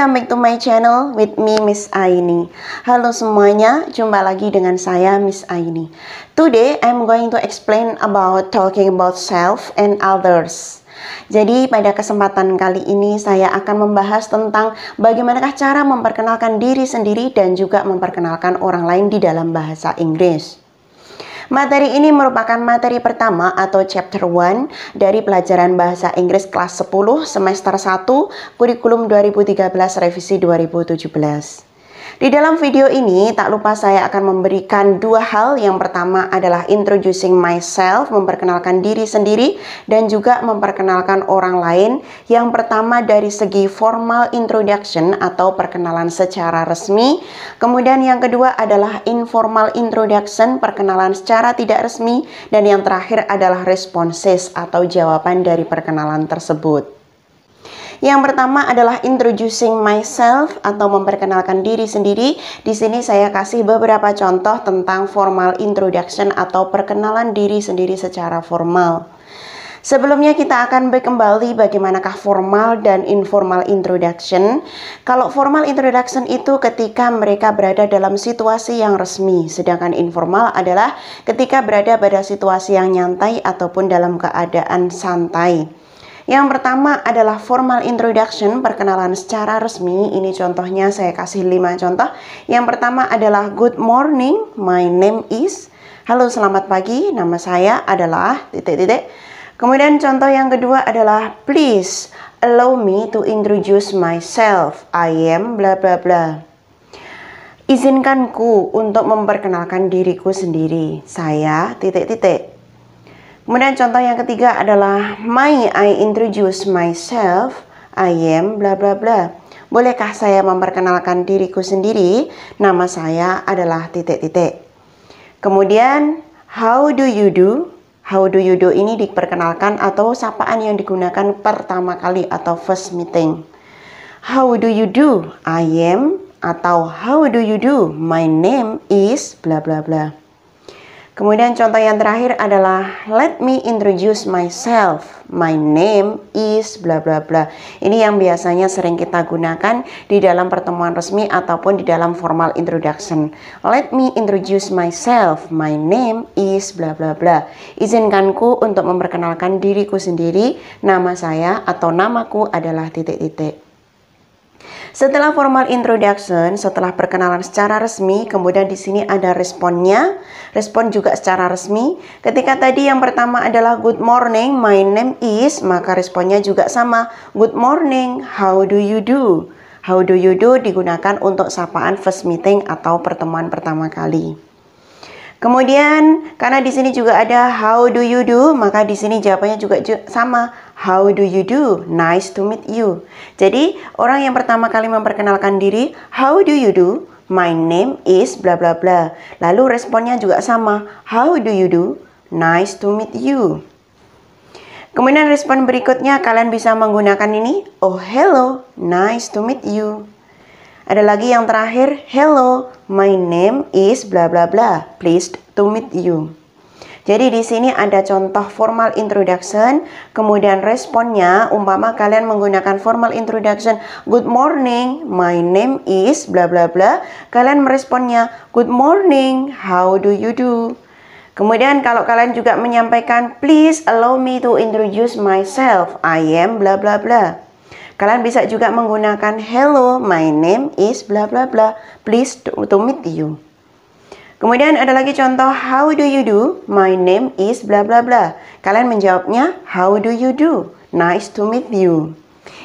welcome back to my channel with me Miss Aini Halo semuanya, jumpa lagi dengan saya Miss Aini Today I'm going to explain about talking about self and others Jadi pada kesempatan kali ini saya akan membahas tentang bagaimanakah cara memperkenalkan diri sendiri dan juga memperkenalkan orang lain di dalam bahasa Inggris Materi ini merupakan materi pertama atau chapter 1 dari pelajaran bahasa Inggris kelas 10 semester 1 kurikulum 2013 revisi 2017. Di dalam video ini, tak lupa saya akan memberikan dua hal. Yang pertama adalah introducing myself, memperkenalkan diri sendiri, dan juga memperkenalkan orang lain. Yang pertama dari segi formal introduction atau perkenalan secara resmi. Kemudian yang kedua adalah informal introduction, perkenalan secara tidak resmi. Dan yang terakhir adalah responses atau jawaban dari perkenalan tersebut. Yang pertama adalah introducing myself atau memperkenalkan diri sendiri. Di sini saya kasih beberapa contoh tentang formal introduction atau perkenalan diri sendiri secara formal. Sebelumnya kita akan kembali bagaimanakah formal dan informal introduction. Kalau formal introduction itu ketika mereka berada dalam situasi yang resmi, sedangkan informal adalah ketika berada pada situasi yang nyantai ataupun dalam keadaan santai. Yang pertama adalah formal introduction, perkenalan secara resmi. Ini contohnya saya kasih 5 contoh. Yang pertama adalah good morning, my name is. Halo, selamat pagi. Nama saya adalah titik-titik. Kemudian contoh yang kedua adalah please allow me to introduce myself. I am bla bla bla. Izinkanku untuk memperkenalkan diriku sendiri. Saya titik-titik. Kemudian contoh yang ketiga adalah my I introduce myself, I am bla bla bla. Bolehkah saya memperkenalkan diriku sendiri? Nama saya adalah titik-titik. Kemudian how do you do? How do you do ini diperkenalkan atau sapaan yang digunakan pertama kali atau first meeting. How do you do? I am atau how do you do? My name is bla bla bla. Kemudian contoh yang terakhir adalah let me introduce myself. My name is bla bla bla. Ini yang biasanya sering kita gunakan di dalam pertemuan resmi ataupun di dalam formal introduction. Let me introduce myself. My name is bla bla bla. Izinkanku untuk memperkenalkan diriku sendiri. Nama saya atau namaku adalah titik-titik. Setelah formal introduction, setelah perkenalan secara resmi, kemudian di sini ada responnya, respon juga secara resmi. Ketika tadi yang pertama adalah good morning, my name is, maka responnya juga sama, good morning, how do you do? How do you do digunakan untuk sapaan first meeting atau pertemuan pertama kali. Kemudian karena di sini juga ada how do you do, maka di sini jawabannya juga sama How do you do? Nice to meet you. Jadi, orang yang pertama kali memperkenalkan diri, how do you do? My name is bla bla bla. Lalu responnya juga sama. How do you do? Nice to meet you. Kemudian respon berikutnya kalian bisa menggunakan ini. Oh hello, nice to meet you. Ada lagi yang terakhir, hello, my name is bla bla bla. Pleased to meet you. Jadi di sini ada contoh formal introduction, kemudian responnya umpama kalian menggunakan formal introduction, good morning, my name is bla bla bla, kalian meresponnya good morning, how do you do? Kemudian kalau kalian juga menyampaikan please allow me to introduce myself, I am bla bla bla. Kalian bisa juga menggunakan hello, my name is bla bla bla, please to, to meet you. Kemudian ada lagi contoh how do you do? My name is bla bla bla. Kalian menjawabnya how do you do? Nice to meet you.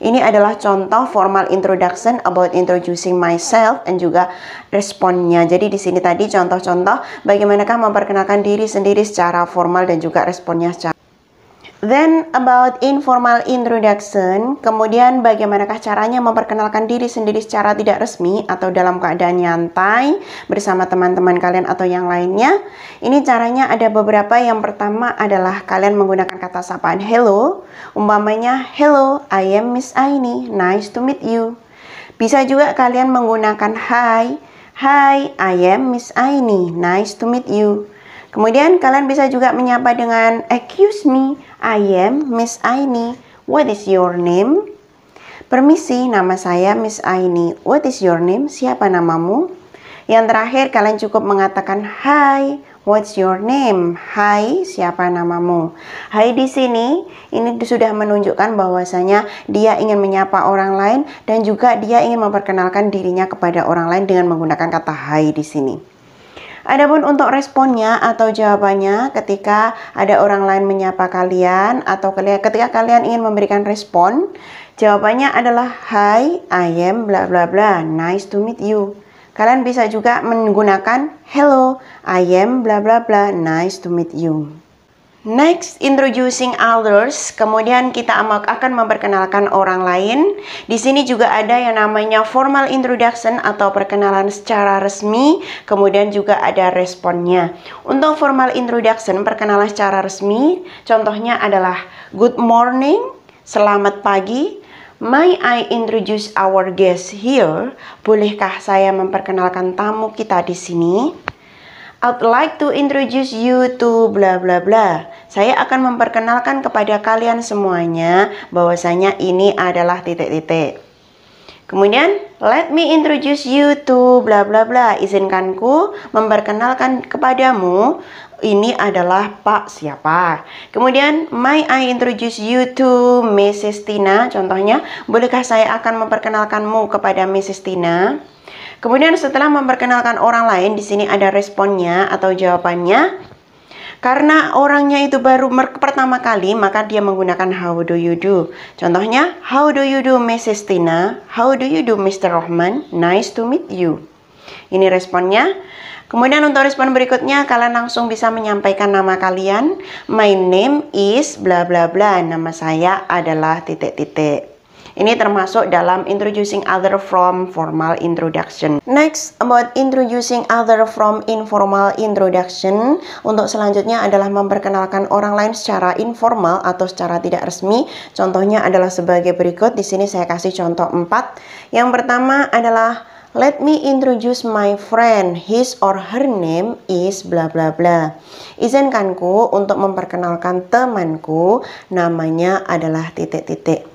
Ini adalah contoh formal introduction about introducing myself dan juga responnya. Jadi di sini tadi contoh-contoh bagaimanakah memperkenalkan diri sendiri secara formal dan juga responnya secara Then about informal introduction, kemudian bagaimanakah caranya memperkenalkan diri sendiri secara tidak resmi atau dalam keadaan nyantai bersama teman-teman kalian atau yang lainnya? Ini caranya ada beberapa. Yang pertama adalah kalian menggunakan kata sapaan hello, umpamanya hello, I am Miss Aini, nice to meet you. Bisa juga kalian menggunakan hi, hi, I am Miss Aini, nice to meet you. Kemudian kalian bisa juga menyapa dengan excuse me, I am Miss Aini. What is your name? Permisi, nama saya Miss Aini. What is your name? Siapa namamu? Yang terakhir kalian cukup mengatakan hi. What's your name? Hi, siapa namamu? Hai di sini, ini sudah menunjukkan bahwasanya dia ingin menyapa orang lain dan juga dia ingin memperkenalkan dirinya kepada orang lain dengan menggunakan kata hai di sini. Adapun untuk responnya atau jawabannya ketika ada orang lain menyapa kalian atau ketika kalian ingin memberikan respon, jawabannya adalah hi, I am bla bla bla, nice to meet you. Kalian bisa juga menggunakan hello, I am bla bla bla, nice to meet you. Next, introducing others. Kemudian kita akan memperkenalkan orang lain. Di sini juga ada yang namanya formal introduction atau perkenalan secara resmi. Kemudian juga ada responnya. Untuk formal introduction, perkenalan secara resmi, contohnya adalah good morning, selamat pagi, May I introduce our guest here? Bolehkah saya memperkenalkan tamu kita di sini? I'd like to introduce you to bla bla bla. Saya akan memperkenalkan kepada kalian semuanya bahwasanya ini adalah titik-titik. Kemudian, let me introduce you to bla bla bla. Izinkanku memperkenalkan kepadamu ini adalah Pak siapa. Kemudian, may I introduce you to Mrs. Tina? Contohnya, bolehkah saya akan memperkenalkanmu kepada Mrs. Tina? Kemudian setelah memperkenalkan orang lain, di sini ada responnya atau jawabannya. Karena orangnya itu baru pertama kali, maka dia menggunakan how do you do. Contohnya, how do you do Mrs. Tina? How do you do Mr. Rohman? Nice to meet you. Ini responnya. Kemudian untuk respon berikutnya kalian langsung bisa menyampaikan nama kalian. My name is bla bla bla. Nama saya adalah titik-titik. Ini termasuk dalam introducing other from formal introduction. Next, about introducing other from informal introduction. Untuk selanjutnya adalah memperkenalkan orang lain secara informal atau secara tidak resmi. Contohnya adalah sebagai berikut. Di sini saya kasih contoh empat. Yang pertama adalah Let me introduce my friend. His or her name is bla bla bla. Izinkanku untuk memperkenalkan temanku. Namanya adalah titik-titik.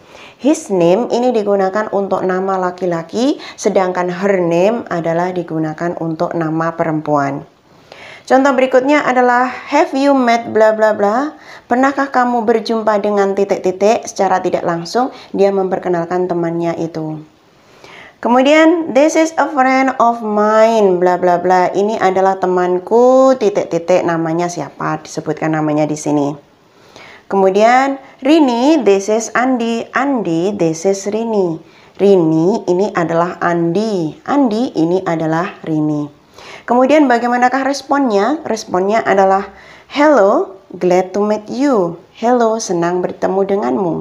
His name ini digunakan untuk nama laki-laki, sedangkan her name adalah digunakan untuk nama perempuan. Contoh berikutnya adalah have you met bla bla bla? Pernahkah kamu berjumpa dengan titik-titik secara tidak langsung dia memperkenalkan temannya itu. Kemudian this is a friend of mine bla bla bla. Ini adalah temanku titik-titik namanya siapa disebutkan namanya di sini. Kemudian Rini, this is Andi. Andi, this is Rini. Rini ini adalah Andi. Andi ini adalah Rini. Kemudian bagaimanakah responnya? Responnya adalah hello, glad to meet you. Hello, senang bertemu denganmu.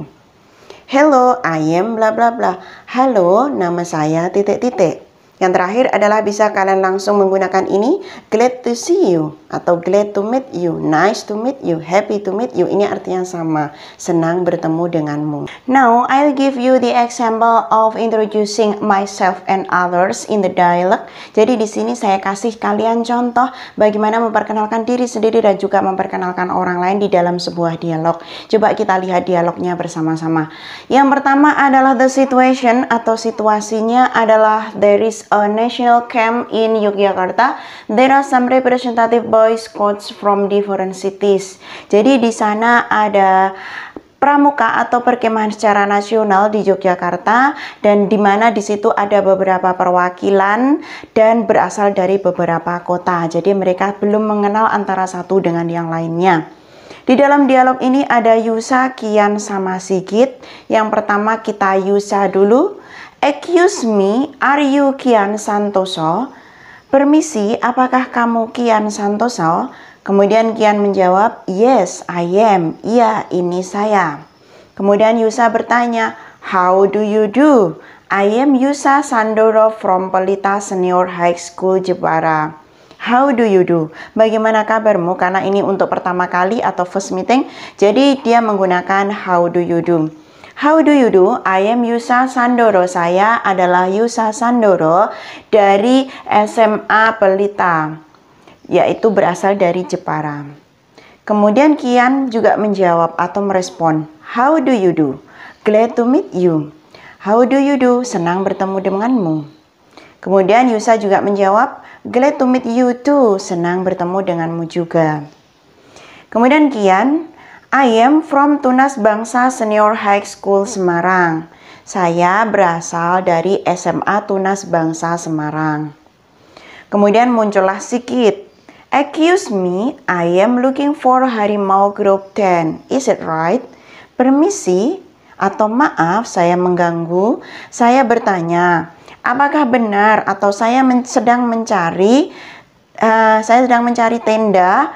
Hello, I am bla bla bla. Halo, nama saya titik titik. Yang terakhir adalah bisa kalian langsung menggunakan ini glad to see you atau glad to meet you, nice to meet you, happy to meet you. Ini artinya sama, senang bertemu denganmu. Now, I'll give you the example of introducing myself and others in the dialogue. Jadi di sini saya kasih kalian contoh bagaimana memperkenalkan diri sendiri dan juga memperkenalkan orang lain di dalam sebuah dialog. Coba kita lihat dialognya bersama-sama. Yang pertama adalah the situation atau situasinya adalah there is a national camp in Yogyakarta, there are some representative boy scouts from different cities. Jadi di sana ada pramuka atau perkemahan secara nasional di Yogyakarta dan di mana di situ ada beberapa perwakilan dan berasal dari beberapa kota. Jadi mereka belum mengenal antara satu dengan yang lainnya. Di dalam dialog ini ada Yusa, Kian, sama Sigit. Yang pertama kita Yusa dulu. Excuse me, are you Kian Santoso? Permisi, apakah kamu Kian Santoso? Kemudian Kian menjawab, yes, I am. Iya, ini saya. Kemudian Yusa bertanya, how do you do? I am Yusa Sandoro from Pelita Senior High School Jepara. How do you do? Bagaimana kabarmu? Karena ini untuk pertama kali atau first meeting, jadi dia menggunakan how do you do. How do you do? I am Yusa Sandoro. Saya adalah Yusa Sandoro dari SMA Pelita, yaitu berasal dari Jepara. Kemudian Kian juga menjawab atau merespon, How do you do? Glad to meet you. How do you do? Senang bertemu denganmu. Kemudian Yusa juga menjawab, Glad to meet you too. Senang bertemu denganmu juga. Kemudian Kian I am from Tunas Bangsa Senior High School Semarang. Saya berasal dari SMA Tunas Bangsa Semarang. Kemudian muncullah sikit. Excuse me, I am looking for harimau group 10. Is it right? Permisi atau maaf saya mengganggu. Saya bertanya, apakah benar atau saya sedang mencari uh, saya sedang mencari tenda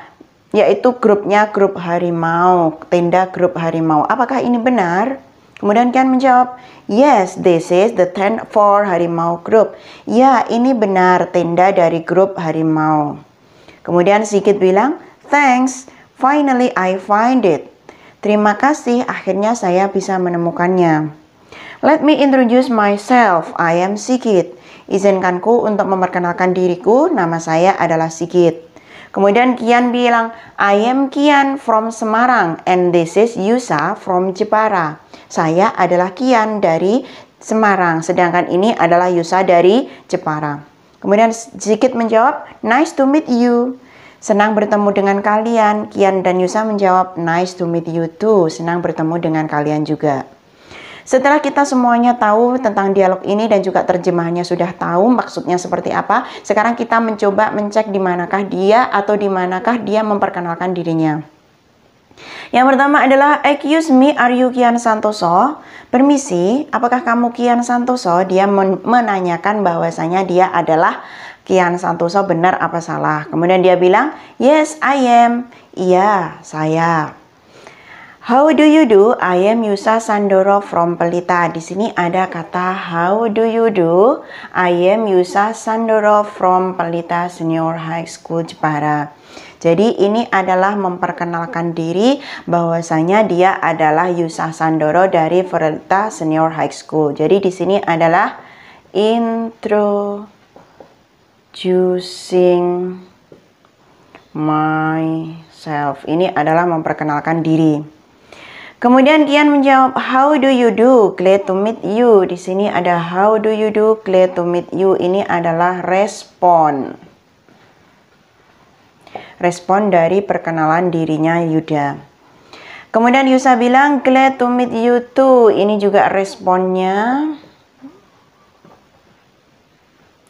yaitu grupnya grup harimau, tenda grup harimau. Apakah ini benar? Kemudian Ken menjawab, yes, this is the tent for harimau group. Ya, ini benar tenda dari grup harimau. Kemudian Sigit bilang, thanks, finally I find it. Terima kasih, akhirnya saya bisa menemukannya. Let me introduce myself, I am Sigit. Izinkanku untuk memperkenalkan diriku, nama saya adalah Sigit. Kemudian Kian bilang, I am Kian from Semarang and this is Yusa from Jepara. Saya adalah Kian dari Semarang, sedangkan ini adalah Yusa dari Jepara. Kemudian sedikit menjawab, nice to meet you. Senang bertemu dengan kalian. Kian dan Yusa menjawab, nice to meet you too. Senang bertemu dengan kalian juga. Setelah kita semuanya tahu tentang dialog ini dan juga terjemahannya sudah tahu maksudnya seperti apa, sekarang kita mencoba mencek di manakah dia atau di manakah dia memperkenalkan dirinya. Yang pertama adalah Excuse me, are you Kian Santoso? Permisi, apakah kamu Kian Santoso? Dia men menanyakan bahwasanya dia adalah Kian Santoso benar apa salah. Kemudian dia bilang, "Yes, I am." Iya, saya. How do you do? I am Yusa Sandoro from Pelita. Di sini ada kata how do you do? I am Yusa Sandoro from Pelita Senior High School Jepara. Jadi ini adalah memperkenalkan diri bahwasanya dia adalah Yusa Sandoro dari Pelita Senior High School. Jadi di sini adalah introducing myself. Ini adalah memperkenalkan diri. Kemudian Kian menjawab, how do you do? Glad to meet you. Di sini ada how do you do? Glad to meet you. Ini adalah respon. Respon dari perkenalan dirinya Yuda. Kemudian Yusa bilang, glad to meet you too. Ini juga responnya.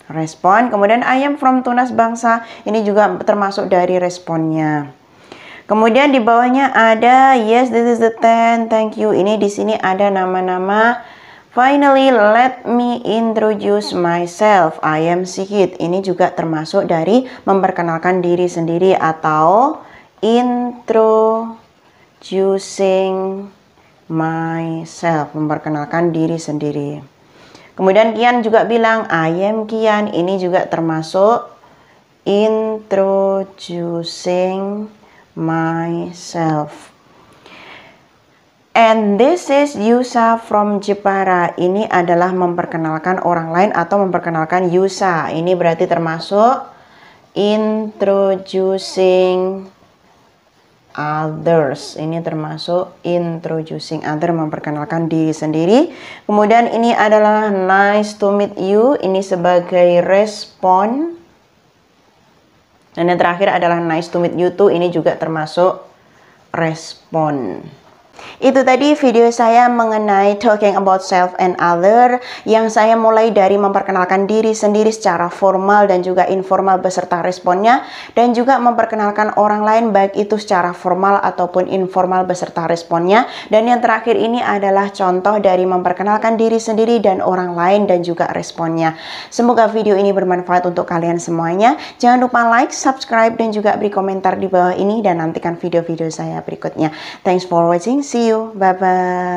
Respon. Kemudian I am from Tunas Bangsa. Ini juga termasuk dari responnya. Kemudian di bawahnya ada yes this is the ten, thank you. Ini di sini ada nama-nama. Finally, let me introduce myself. I am Sigit. Ini juga termasuk dari memperkenalkan diri sendiri atau introducing myself, memperkenalkan diri sendiri. Kemudian Kian juga bilang, I am Kian. Ini juga termasuk introducing myself myself. And this is Yusa from Jepara. Ini adalah memperkenalkan orang lain atau memperkenalkan Yusa. Ini berarti termasuk introducing others. Ini termasuk introducing other, memperkenalkan diri sendiri. Kemudian ini adalah nice to meet you. Ini sebagai respon dan yang terakhir adalah nice to meet you too. Ini juga termasuk respon. Itu tadi video saya mengenai talking about self and other yang saya mulai dari memperkenalkan diri sendiri secara formal dan juga informal beserta responnya dan juga memperkenalkan orang lain baik itu secara formal ataupun informal beserta responnya dan yang terakhir ini adalah contoh dari memperkenalkan diri sendiri dan orang lain dan juga responnya. Semoga video ini bermanfaat untuk kalian semuanya. Jangan lupa like, subscribe dan juga beri komentar di bawah ini dan nantikan video-video saya berikutnya. Thanks for watching. See you. Bye bye.